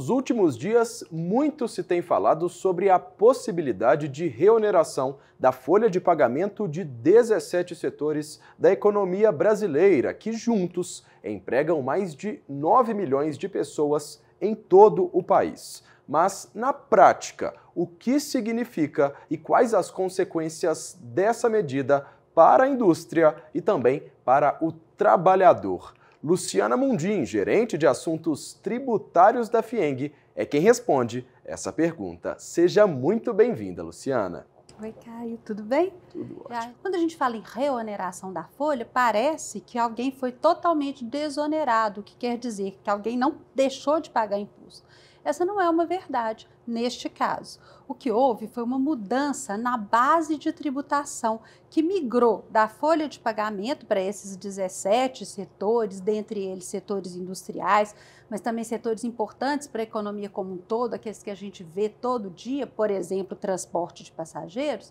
Nos últimos dias, muito se tem falado sobre a possibilidade de reoneração da folha de pagamento de 17 setores da economia brasileira, que juntos empregam mais de 9 milhões de pessoas em todo o país. Mas, na prática, o que significa e quais as consequências dessa medida para a indústria e também para o trabalhador? Luciana Mundim, gerente de assuntos tributários da FIENG, é quem responde essa pergunta. Seja muito bem-vinda, Luciana. Oi, Caio, tudo bem? Tudo ótimo. Quando a gente fala em reoneração da folha, parece que alguém foi totalmente desonerado, o que quer dizer que alguém não deixou de pagar imposto. Essa não é uma verdade neste caso. O que houve foi uma mudança na base de tributação que migrou da folha de pagamento para esses 17 setores, dentre eles setores industriais, mas também setores importantes para a economia como um todo, aqueles que a gente vê todo dia, por exemplo, transporte de passageiros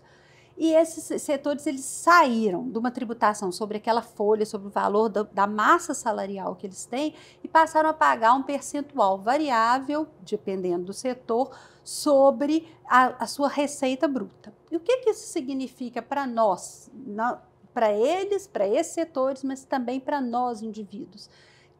e esses setores eles saíram de uma tributação sobre aquela folha, sobre o valor da, da massa salarial que eles têm e passaram a pagar um percentual variável, dependendo do setor, sobre a, a sua receita bruta. E o que, que isso significa para nós, para eles, para esses setores, mas também para nós indivíduos?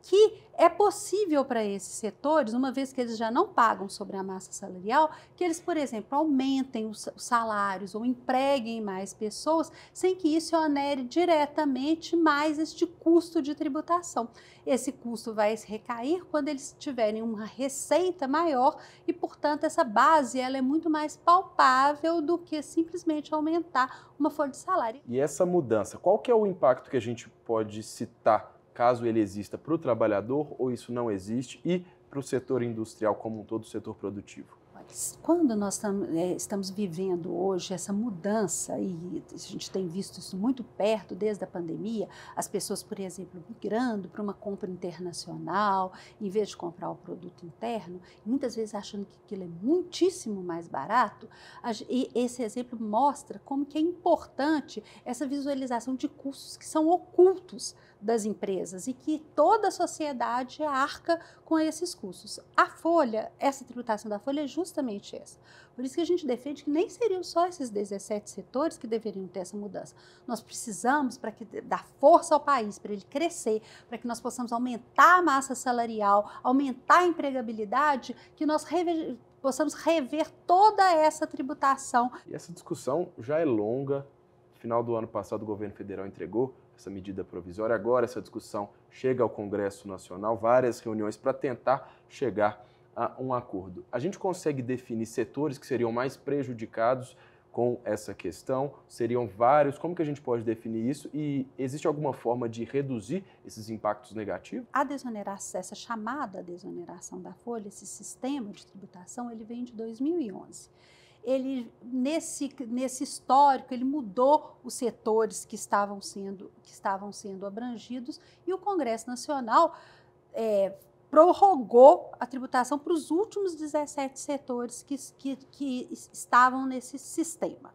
que é possível para esses setores, uma vez que eles já não pagam sobre a massa salarial, que eles, por exemplo, aumentem os salários ou empreguem mais pessoas, sem que isso onere diretamente mais este custo de tributação. Esse custo vai recair quando eles tiverem uma receita maior e, portanto, essa base ela é muito mais palpável do que simplesmente aumentar uma folha de salário. E essa mudança, qual que é o impacto que a gente pode citar caso ele exista para o trabalhador ou isso não existe e para o setor industrial como um todo, o setor produtivo? Quando nós é, estamos vivendo hoje essa mudança, e a gente tem visto isso muito perto desde a pandemia, as pessoas, por exemplo, migrando para uma compra internacional, em vez de comprar o produto interno, muitas vezes achando que aquilo é muitíssimo mais barato, e esse exemplo mostra como que é importante essa visualização de custos que são ocultos das empresas e que toda a sociedade arca com esses custos. A folha, essa tributação da folha é justamente essa. Por isso que a gente defende que nem seriam só esses 17 setores que deveriam ter essa mudança. Nós precisamos para que dar força ao país, para ele crescer, para que nós possamos aumentar a massa salarial, aumentar a empregabilidade, que nós possamos rever toda essa tributação. E essa discussão já é longa, final do ano passado, o governo federal entregou essa medida provisória. Agora, essa discussão chega ao Congresso Nacional, várias reuniões para tentar chegar a um acordo. A gente consegue definir setores que seriam mais prejudicados com essa questão? Seriam vários? Como que a gente pode definir isso? E existe alguma forma de reduzir esses impactos negativos? A desoneração, essa chamada desoneração da folha, esse sistema de tributação, ele vem de 2011 ele nesse, nesse histórico ele mudou os setores que estavam sendo que estavam sendo abrangidos e o Congresso Nacional é, prorrogou a tributação para os últimos 17 setores que, que, que estavam nesse sistema.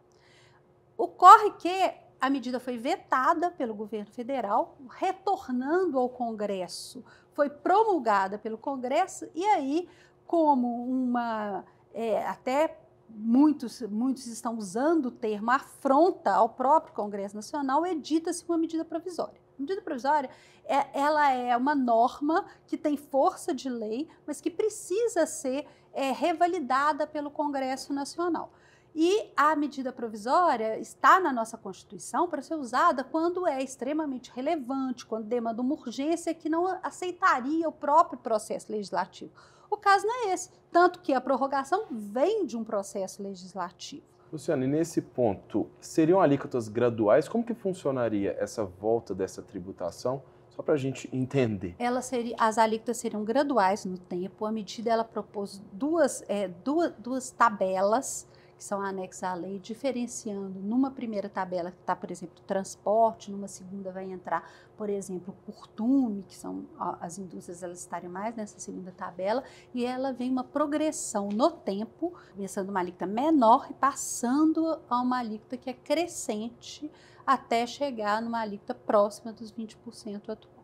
Ocorre que a medida foi vetada pelo governo federal, retornando ao Congresso, foi promulgada pelo Congresso e aí, como uma é, até muitos, muitos estão usando o termo afronta ao próprio Congresso Nacional, edita-se uma medida provisória. A medida provisória é, ela é uma norma que tem força de lei, mas que precisa ser é, revalidada pelo Congresso Nacional. E a medida provisória está na nossa Constituição para ser usada quando é extremamente relevante, quando demanda uma urgência que não aceitaria o próprio processo legislativo. O caso não é esse, tanto que a prorrogação vem de um processo legislativo. Luciane, nesse ponto, seriam alíquotas graduais? Como que funcionaria essa volta dessa tributação? Só para a gente entender. Ela seria, as alíquotas seriam graduais no tempo. A medida ela propôs duas, é, duas, duas tabelas que são anexos à lei, diferenciando numa primeira tabela que está, por exemplo, transporte, numa segunda vai entrar, por exemplo, curtume, que são as indústrias elas estarem mais nessa segunda tabela, e ela vem uma progressão no tempo, começando uma alíquota menor e passando a uma alíquota que é crescente até chegar numa alíquota próxima dos 20% atual.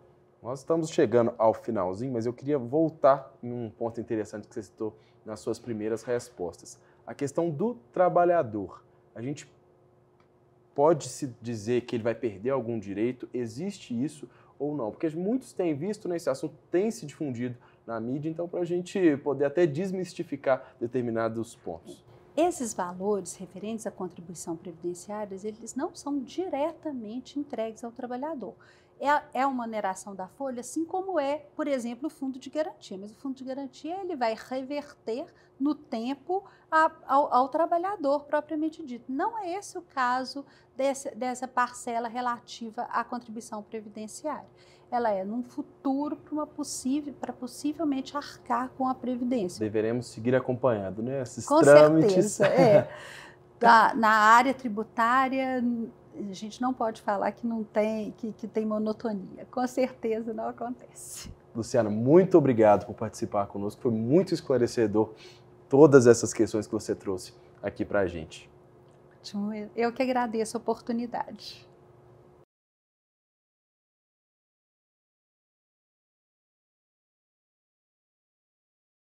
Nós estamos chegando ao finalzinho, mas eu queria voltar em um ponto interessante que você citou nas suas primeiras respostas a questão do trabalhador. A gente pode se dizer que ele vai perder algum direito? Existe isso ou não? Porque muitos têm visto nesse né, assunto, tem se difundido na mídia, então para a gente poder até desmistificar determinados pontos. Esses valores referentes à contribuição previdenciária, eles não são diretamente entregues ao trabalhador é, é uma oneração da folha, assim como é, por exemplo, o fundo de garantia. Mas o fundo de garantia ele vai reverter no tempo a, ao, ao, trabalhador propriamente dito. Não é esse o caso desse, dessa parcela relativa à contribuição previdenciária. Ela é num futuro para uma possível para possivelmente arcar com a previdência. Deveremos seguir acompanhando, né? Esses com trâmites. Certeza, é. da, na área tributária, a gente não pode falar que não tem que, que tem monotonia. Com certeza não acontece. Luciana, muito obrigado por participar conosco. Foi muito esclarecedor todas essas questões que você trouxe aqui para a gente. Ótimo. Eu que agradeço a oportunidade.